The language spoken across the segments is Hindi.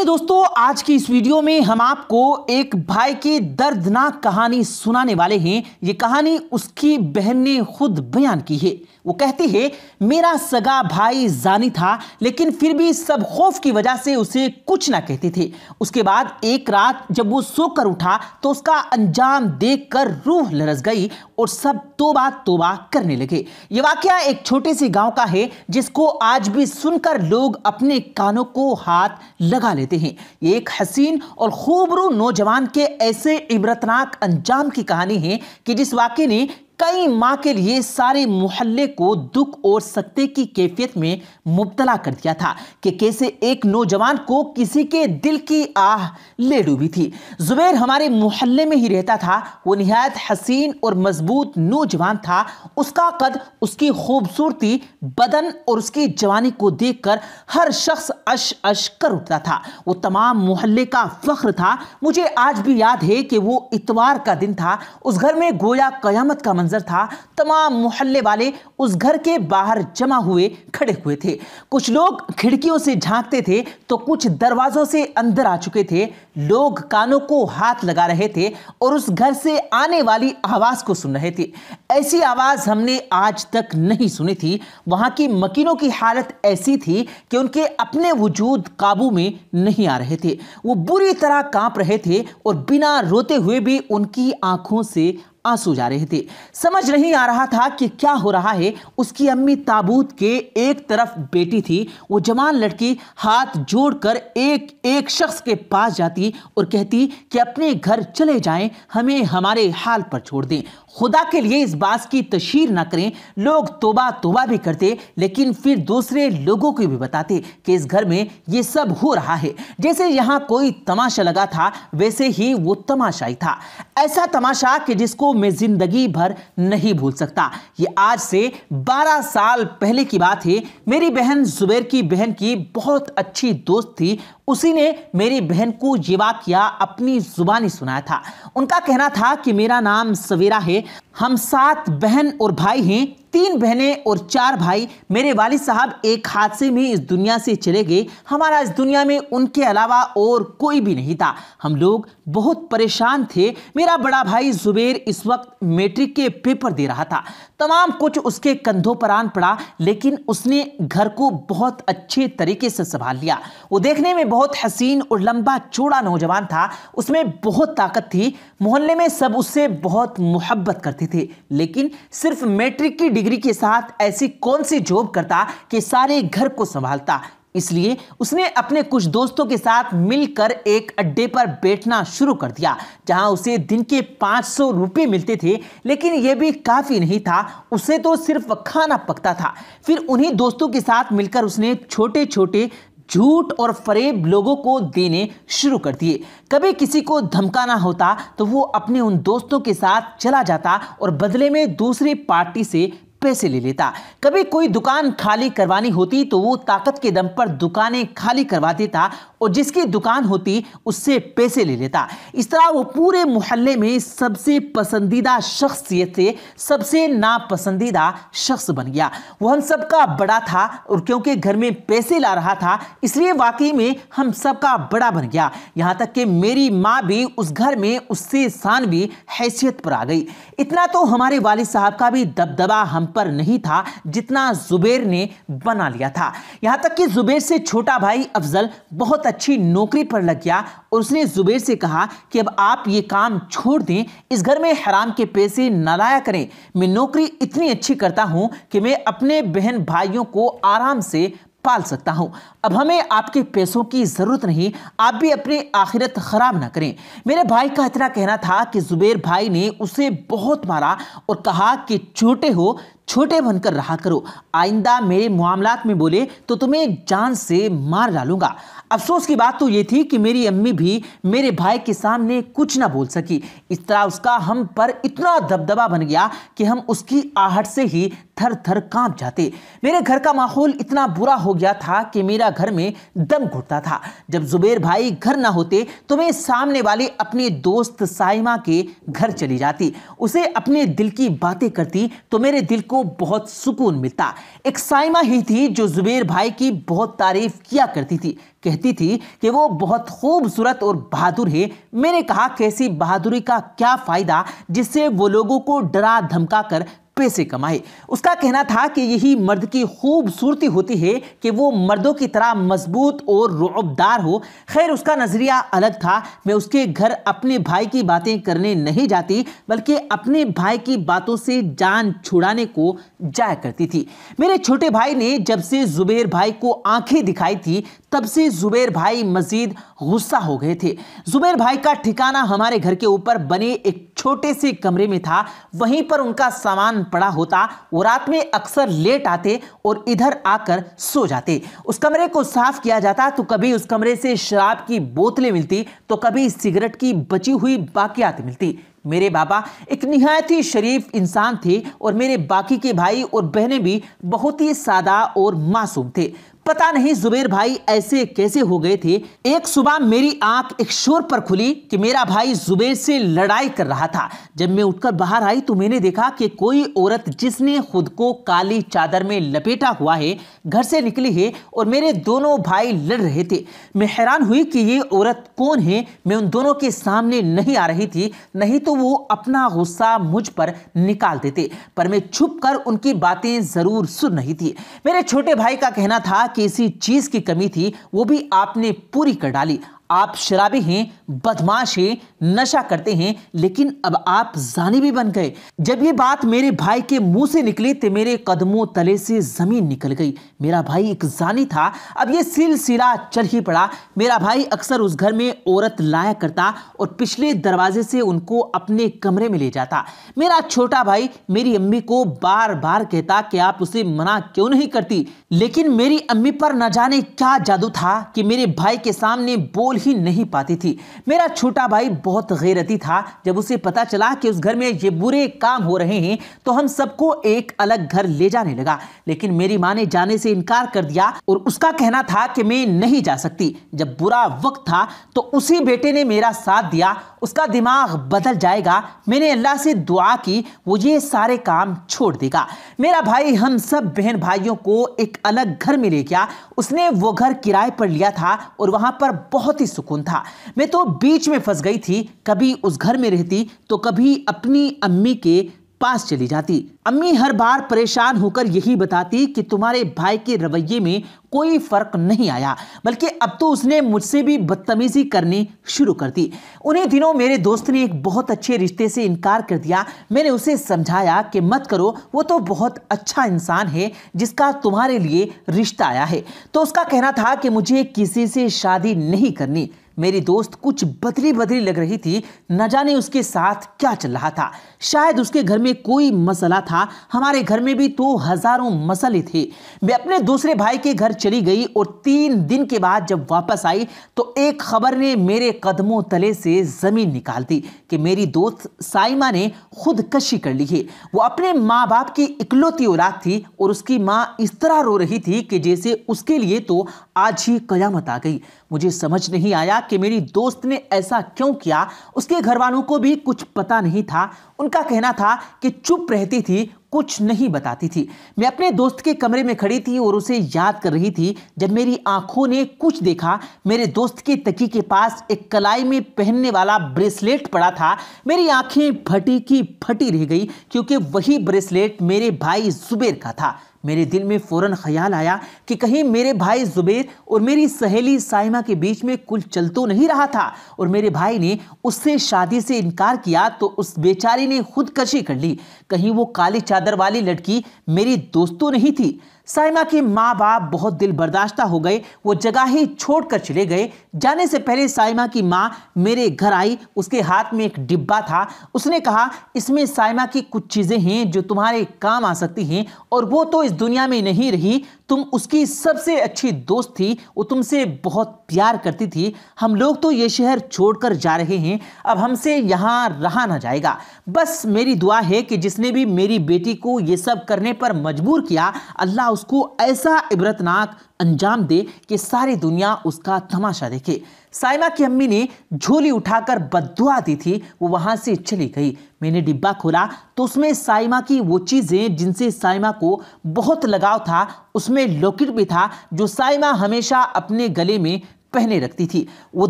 प्यारे दोस्तों आज की इस वीडियो में हम आपको एक भाई की दर्दनाक कहानी सुनाने वाले हैं ये कहानी उसकी बहन ने खुद बयान की है वो कहती है मेरा सगा भाई जानी था लेकिन फिर भी सब खौफ की वजह से उसे कुछ ना कहते थे उसके बाद एक रात जब वो सोकर उठा तो उसका अंजाम देखकर रूह लरस गई और सब तोबा तोबा करने लगे ये वाक्य एक छोटे से गांव का है जिसको आज भी सुनकर लोग अपने कानों को हाथ लगा लेते देते हैं ये एक हसीन और खूबरू नौजवान के ऐसे इबरतनाक अंजाम की कहानी है कि जिस वाक्य ने कई माँ के लिए सारे मोहल्ले को दुख और सत्य की कैफियत में मुबतला कर दिया था कि कैसे एक नौजवान को किसी के दिल की आह ले डूबी थी जुबैर हमारे मोहल्ले में ही रहता था वो नहायत हसीन और मजबूत नौजवान था उसका कद उसकी खूबसूरती बदन और उसकी जवानी को देखकर हर शख्स अश अश कर उठता था वो तमाम मोहल्ले का फख्र था मुझे आज भी याद है कि वो इतवार का दिन था उस घर में गोया कयामत का मंजर था तमाम मोहल्ले वाले उस घर के बाहर जमा हुए खड़े हुए थे कुछ लोग खिड़कियों से झांकते थे तो कुछ दरवाजों से अंदर आ चुके थे लोग कानों को हाथ लगा रहे थे और उस घर से आने वाली आवाज़ को सुन रहे थे ऐसी आवाज़ हमने आज तक नहीं सुनी थी वहां की मकीनों की हालत ऐसी थी कि उनके अपने वजूद काबू में नहीं आ रहे थे वो बुरी तरह कांप रहे थे और बिना रोते हुए भी उनकी आंखों से आंसू जा रहे थे समझ नहीं आ रहा था कि क्या हो रहा है उसकी अम्मी ताबूत के एक तरफ बेटी थी वो जवान लड़की हाथ जोड़कर एक एक शख्स के पास जाती और कहती कि अपने घर चले जाएं हमें हमारे हाल पर छोड़ दें खुदा के लिए इस बात की तशहर ना करें लोग तोबा तोबा भी करते लेकिन फिर दूसरे लोगों को भी बताते कि इस घर में ये सब हो रहा है जैसे यहाँ कोई तमाशा लगा था वैसे ही वो तमाशाई था ऐसा तमाशा कि जिसको मैं ज़िंदगी भर नहीं भूल सकता ये आज से 12 साल पहले की बात है मेरी बहन जुबैर की बहन की बहुत अच्छी दोस्त थी उसी ने मेरी बहन को ये किया अपनी जुबानी सुनाया था उनका कहना था कि मेरा नाम सवेरा है हम सात बहन और भाई हैं तीन बहनें और चार भाई मेरे वालिद साहब एक हादसे में इस दुनिया से चले गए हमारा इस दुनिया में उनके अलावा और कोई भी नहीं था हम लोग बहुत परेशान थे मेरा बड़ा भाई जुबेर इस वक्त मैट्रिक के पेपर दे रहा था तमाम कुछ उसके कंधों पर आन पड़ा लेकिन उसने घर को बहुत अच्छे तरीके से संभाल लिया वो देखने में बहुत हसीन और लंबा चौड़ा नौजवान था उसमें बहुत ताकत थी मोहल्ले में सब उससे बहुत मोहब्बत करते सकते थे लेकिन सिर्फ मैट्रिक की डिग्री के साथ ऐसी कौन सी जॉब करता कि सारे घर को संभालता इसलिए उसने अपने कुछ दोस्तों के साथ मिलकर एक अड्डे पर बैठना शुरू कर दिया जहां उसे दिन के 500 रुपए मिलते थे लेकिन यह भी काफ़ी नहीं था उसे तो सिर्फ खाना पकता था फिर उन्हीं दोस्तों के साथ मिलकर उसने छोटे छोटे झूठ और फरेब लोगों को देने शुरू कर दिए कभी किसी को धमकाना होता तो वो अपने उन दोस्तों के साथ चला जाता और बदले में दूसरी पार्टी से पैसे ले लेता कभी कोई दुकान खाली करवानी होती तो वो ताकत के दम पर दुकानें खाली करवा देता और जिसकी दुकान होती उससे पैसे ले लेता इस तरह वो पूरे मोहल्ले में सबसे पसंदीदा शख्सियत से सबसे नापसंदीदा शख्स बन गया वो हम सबका बड़ा था और क्योंकि घर में पैसे ला रहा था इसलिए वाकई में हम सबका बड़ा बन गया यहाँ तक कि मेरी माँ भी उस घर में उससे शान भी हैसियत पर आ गई इतना तो हमारे वालिद साहब का भी दबदबा हम पर नहीं था जितना जुबेर ने बना लिया था यहाँ तक कि जुबेर से छोटा भाई अफजल बहुत अच्छी नौकरी पर लग गया और उसने जुबेर से कहा कि अब आप ये काम छोड़ दें इस घर में हराम के पैसे ना लाया करें मैं नौकरी इतनी अच्छी करता हूँ कि मैं अपने बहन भाइयों को आराम से पाल सकता हूं अब हमें आपके पैसों की ज़रूरत नहीं आप भी अपनी आखिरत ख़राब ना करें मेरे भाई का इतना कहना था कि जुबेर भाई ने उसे बहुत मारा और कहा कि छोटे हो छोटे बनकर रहा करो आइंदा मेरे मामलात में बोले तो तुम्हें जान से मार डालूंगा अफसोस की बात तो ये थी कि मेरी अम्मी भी मेरे भाई के सामने कुछ ना बोल सकी इस तरह उसका हम पर इतना दबदबा बन गया कि हम उसकी आहट से ही थर थर कांप जाते मेरे घर का माहौल इतना बुरा हो गया था कि मेरा घर में दम घुटता था जब जुबेर भाई घर ना होते तो मैं सामने वाले अपने दोस्त साइमा के घर चली जाती उसे अपने दिल की बातें करती तो मेरे दिल को बहुत सुकून मिलता एक साइमा ही थी जो जुबेर भाई की बहुत तारीफ किया करती थी कहती थी कि वो बहुत खूबसूरत और बहादुर है मैंने कहा कैसी बहादुरी का क्या फ़ायदा जिससे वो लोगों को डरा धमका कर पैसे कमाए उसका कहना था कि यही मर्द की खूबसूरती होती है कि वो मर्दों की तरह मजबूत और रुबदार हो खैर उसका नज़रिया अलग था मैं उसके घर अपने भाई की बातें करने नहीं जाती बल्कि अपने भाई की बातों से जान छुड़ाने को जाया करती थी मेरे छोटे भाई ने जब से जुबेर भाई को आंखें दिखाई थी तब से जुबेर भाई मज़ीद गुस्सा हो गए थे जुबेर भाई का ठिकाना हमारे घर के ऊपर बने एक छोटे से कमरे में था वहीं पर उनका सामान पड़ा होता वो रात में अक्सर लेट आते और इधर आकर सो जाते उस कमरे को साफ किया जाता तो कभी उस कमरे से शराब की बोतलें मिलती तो कभी सिगरेट की बची हुई बाकियात मिलती मेरे बाबा एक नहायत ही शरीफ इंसान थे और मेरे बाकी के भाई और बहनें भी बहुत ही सादा और मासूम थे पता नहीं जुबेर भाई ऐसे कैसे हो गए थे एक सुबह मेरी आंख एक शोर पर खुली कि मेरा भाई जुबेर से लड़ाई कर रहा था जब मैं उठकर बाहर आई तो मैंने देखा कि कोई औरत जिसने खुद को काली चादर में लपेटा हुआ है घर से निकली है और मेरे दोनों भाई लड़ रहे थे मैं हैरान हुई कि ये औरत कौन है मैं उन दोनों के सामने नहीं आ रही थी नहीं तो वो अपना गुस्सा मुझ पर निकाल देते पर मैं छुप उनकी बातें ज़रूर सुन रही थी मेरे छोटे भाई का कहना था कि किसी चीज़ की कमी थी वो भी आपने पूरी कर डाली आप शराबी हैं बदमाश हैं नशा करते हैं लेकिन अब आप जानी भी बन गए जब ये बात मेरे भाई के मुंह से निकली तो मेरे कदमों तले से ज़मीन निकल गई मेरा भाई एक जानी था अब ये सिलसिला चल ही पड़ा मेरा भाई अक्सर उस घर में औरत लाया करता और पिछले दरवाजे से उनको अपने कमरे में ले जाता मेरा छोटा भाई मेरी अम्मी को बार बार कहता कि आप उसे मना क्यों नहीं करती लेकिन मेरी अम्मी पर न जाने क्या जादू था कि मेरे भाई के सामने बोल ही नहीं पाती थी मेरा छोटा भाई बहुत गैरती था जब उसे पता चला कि उस घर में ये बुरे काम हो रहे हैं तो हम सबको एक अलग घर ले जाने लगा लेकिन मेरी माँ ने जाने से इनकार कर दिया और उसका कहना था कि मैं नहीं जा सकती जब बुरा वक्त था तो उसी बेटे ने मेरा साथ दिया उसका दिमाग बदल जाएगा मैंने अल्लाह से दुआ की वो ये सारे काम छोड़ देगा मेरा भाई हम सब बहन भाइयों को एक अलग घर में ले गया उसने वो घर किराए पर लिया था और वहाँ पर बहुत ही सुकून था मैं तो बीच में फंस गई थी कभी उस घर में रहती तो कभी अपनी अम्मी के पास चली जाती अम्मी हर बार परेशान होकर यही बताती कि तुम्हारे भाई के रवैये में कोई फर्क नहीं आया बल्कि अब तो उसने मुझसे भी बदतमीजी करनी शुरू कर दी उन्हीं दिनों मेरे दोस्त ने एक बहुत अच्छे रिश्ते से इनकार कर दिया मैंने उसे समझाया कि मत करो वो तो बहुत अच्छा इंसान है जिसका तुम्हारे लिए रिश्ता आया है तो उसका कहना था कि मुझे किसी से शादी नहीं करनी मेरी दोस्त कुछ बदरी बदरी लग रही थी न जाने उसके साथ क्या चल रहा था शायद उसके घर में कोई मसला था हमारे घर में भी तो हजारों मसले थे मैं अपने दूसरे भाई के घर चली गई और तीन दिन के बाद जब वापस आई तो एक खबर ने मेरे कदमों तले से ज़मीन निकाल दी कि मेरी दोस्त साइमा ने खुदकशी कर ली है वो अपने माँ बाप की इकलौती औलाद थी और उसकी माँ इस तरह रो रही थी कि जैसे उसके लिए तो आज ही कयामत आ गई मुझे समझ नहीं आया कि मेरी दोस्त ने ऐसा क्यों किया उसके घर वालों को भी कुछ पता नहीं था उनका कहना था कि चुप रहती थी कुछ नहीं बताती थी मैं अपने दोस्त के कमरे में खड़ी थी और उसे याद कर रही थी जब मेरी आंखों ने कुछ देखा मेरे दोस्त के तकी के पास एक कलाई में पहनने वाला ब्रेसलेट पड़ा था मेरी आंखें फटी की फटी रह गई क्योंकि वही ब्रेसलेट मेरे भाई जुबेर का था मेरे दिल में फ़ौरन ख्याल आया कि कहीं मेरे भाई ज़ुबैर और मेरी सहेली साइमा के बीच में कुल चल तो नहीं रहा था और मेरे भाई ने उससे शादी से इनकार किया तो उस बेचारी ने खुदकशी कर ली कहीं वो काली चादर वाली लड़की मेरी दोस्तों तो नहीं थी साइमा के माँ बाप बहुत दिल बर्दाश्ता हो गए वो जगह ही छोड़कर चले गए जाने से पहले साइमा की माँ मेरे घर आई उसके हाथ में एक डिब्बा था उसने कहा इसमें साइमा की कुछ चीज़ें हैं जो तुम्हारे काम आ सकती हैं और वो तो इस दुनिया में नहीं रही तुम उसकी सबसे अच्छी दोस्त थी वो तुमसे बहुत प्यार करती थी हम लोग तो ये शहर छोड़कर जा रहे हैं अब हमसे यहाँ रहा ना जाएगा बस मेरी दुआ है कि जिसने भी मेरी बेटी को ये सब करने पर मजबूर किया अल्लाह उसको ऐसा इबरतनाक अंजाम दे कि सारी दुनिया उसका तमाशा देखे साइमा की अम्मी ने झोली उठाकर बदुआ दी थी वो वहां से चली गई मैंने डिब्बा खोला तो उसमें साइमा की वो चीज़ें जिनसे साइमा को बहुत लगाव था उसमें लॉकेट भी था जो साइमा हमेशा अपने गले में पहने रखती थी वो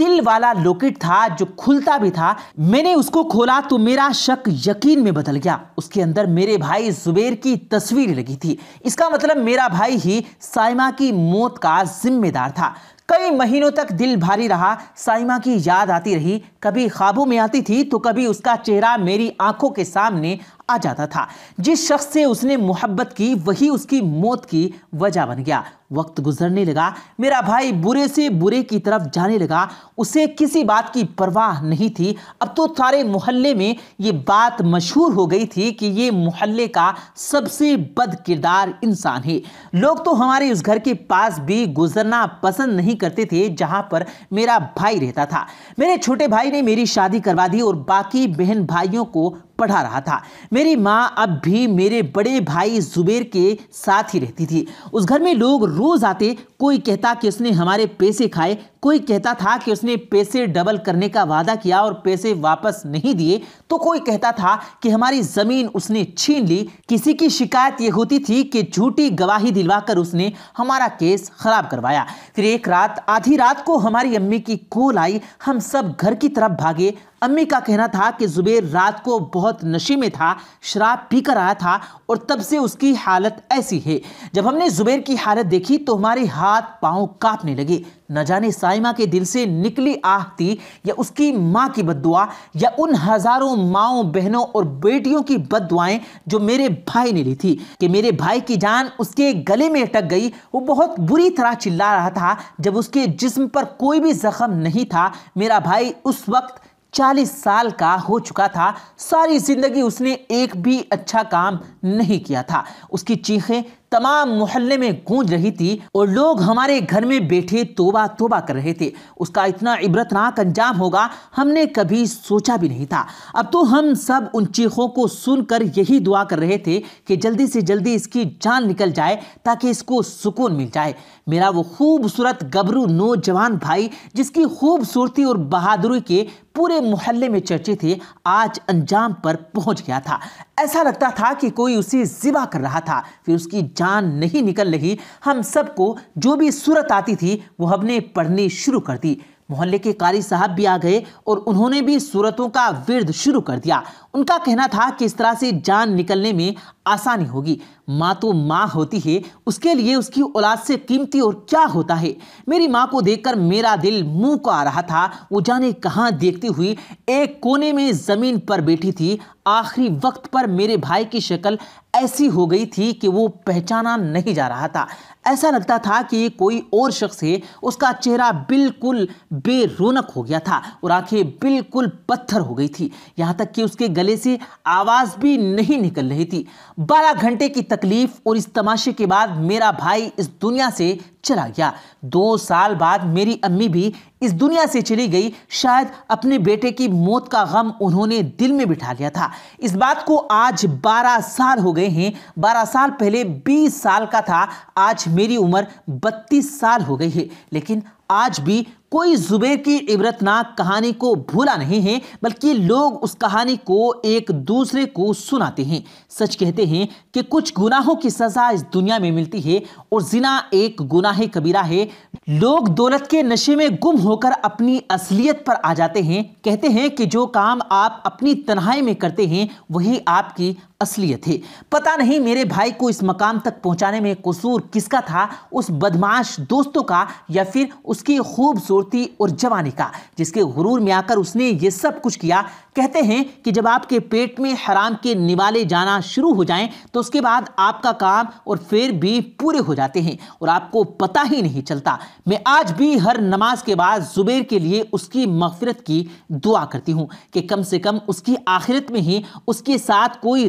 दिल वाला लॉकेट था जो खुलता भी था मैंने उसको खोला तो मेरा शक यकीन में बदल गया उसके अंदर मेरे भाई जुबेर की तस्वीर लगी थी इसका मतलब मेरा भाई ही साइमा की मौत का जिम्मेदार था कई महीनों तक दिल भारी रहा साइमा की याद आती रही कभी खाबू में आती थी तो कभी उसका चेहरा मेरी आंखों के सामने आ जाता था जिस शख्स से उसने मोहब्बत की वही उसकी मौत की वजह बन गया वक्त गुजरने लगा मेरा भाई बुरे से बुरे की तरफ जाने लगा उसे किसी बात की परवाह नहीं थी अब तो सारे मोहल्ले में ये बात मशहूर हो गई थी कि ये मोहल्ले का सबसे बद किरदार इंसान है लोग तो हमारे उस घर के पास भी गुजरना पसंद नहीं करते थे जहाँ पर मेरा भाई रहता था मेरे छोटे भाई ने मेरी शादी करवा दी और बाकी बहन भाइयों को पढ़ा रहा था मेरी माँ अब भी मेरे बड़े भाई जुबेर के साथ ही रहती थी उस घर में लोग रोज़ आते कोई कहता कि उसने हमारे पैसे खाए कोई कहता था कि उसने पैसे डबल करने का वादा किया और पैसे वापस नहीं दिए तो कोई कहता था कि हमारी ज़मीन उसने छीन ली किसी की शिकायत ये होती थी कि झूठी गवाही दिलवाकर उसने हमारा केस ख़राब करवाया फिर एक रात आधी रात को हमारी अम्मी की कॉल आई हम सब घर की तरफ भागे अम्मी का कहना था कि जुबेर रात को बहुत नशे में था शराब पी कर आया था और तब से उसकी हालत ऐसी है जब हमने ज़ुबेर की हालत देखी तो हमारे हाथ पांव कांपने लगे न जाने साइमा के दिल से निकली आह थी या उसकी माँ की बदुआ या उन हज़ारों माओ बहनों और बेटियों की बदुआएं जो मेरे भाई ने ली थी कि मेरे भाई की जान उसके गले में अटक गई वो बहुत बुरी तरह चिल्ला रहा था जब उसके जिस्म पर कोई भी जख्म नहीं था मेरा भाई उस वक्त चालीस साल का हो चुका था सारी जिंदगी उसने एक भी अच्छा काम नहीं किया था उसकी चीखें तमाम मोहल्ले में गूंज रही थी और लोग हमारे घर में बैठे तोबा तोबा कर रहे थे उसका इतना इबरतनाक अंजाम होगा हमने कभी सोचा भी नहीं था अब तो हम सब उन चीखों को सुनकर यही दुआ कर रहे थे कि जल्दी से जल्दी इसकी जान निकल जाए ताकि इसको सुकून मिल जाए मेरा वो खूबसूरत गबरू नौजवान भाई जिसकी खूबसूरती और बहादुरी के पूरे मोहल्ले में चर्चे थे आज अंजाम पर पहुंच गया था ऐसा लगता था कि कोई उसे जिबा कर रहा था फिर उसकी जान नहीं निकल रही हम सबको जो भी सूरत आती थी वो हमने पढ़नी शुरू कर दी मोहल्ले के कारी साहब भी आ गए और उन्होंने भी सूरतों का विरध शुरू कर दिया उनका कहना था कि इस तरह से जान निकलने में आसानी होगी माँ तो माँ होती है उसके लिए उसकी औलाद से कीमती और क्या होता है मेरी माँ को देखकर मेरा दिल मुंह को आ रहा था वो जाने कहाँ देखती हुई एक कोने में ज़मीन पर बैठी थी आखिरी वक्त पर मेरे भाई की शक्ल ऐसी हो गई थी कि वो पहचाना नहीं जा रहा था ऐसा लगता था कि कोई और शख्स है उसका चेहरा बिल्कुल बेरोनक हो गया था और आंखें बिल्कुल पत्थर हो गई थी यहाँ तक कि उसके गले से आवाज़ भी नहीं निकल रही थी बारह घंटे की तक तकलीफ और इस तमाशे के बाद मेरा भाई इस दुनिया से चला गया दो साल बाद मेरी अम्मी भी इस दुनिया से चली गई शायद अपने बेटे की मौत का गम उन्होंने दिल में बिठा लिया था इस बात को आज 12 साल हो गए हैं 12 साल पहले 20 साल का था आज मेरी उम्र 32 साल हो गई है लेकिन आज भी कोई जुबेर की इबरतनाक कहानी को भूला नहीं है बल्कि लोग उस कहानी को एक दूसरे को सुनाते हैं सच कहते हैं कि कुछ गुनाहों की सज़ा इस दुनिया में मिलती है और जिना एक गुनाह कबीरा है लोग दौलत के नशे में गुम हो होकर अपनी असलियत पर आ जाते हैं कहते हैं कि जो काम आप अपनी तन्हाई में करते हैं वही आपकी असलियत है पता नहीं मेरे भाई को इस मकाम तक पहुंचाने में कसूर किसका था उस बदमाश दोस्तों का या फिर उसकी खूबसूरती और जवानी का जिसके गुरूर में आकर उसने ये सब कुछ किया कहते हैं कि जब आपके पेट में हराम के निवाले जाना शुरू हो जाएं तो उसके बाद आपका काम और फिर भी पूरे हो जाते हैं और आपको पता ही नहीं चलता मैं आज भी हर नमाज के बाद जुबेर के लिए उसकी मफफरत की दुआ करती हूँ कि कम से कम उसकी आखिरत में ही उसके साथ कोई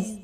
is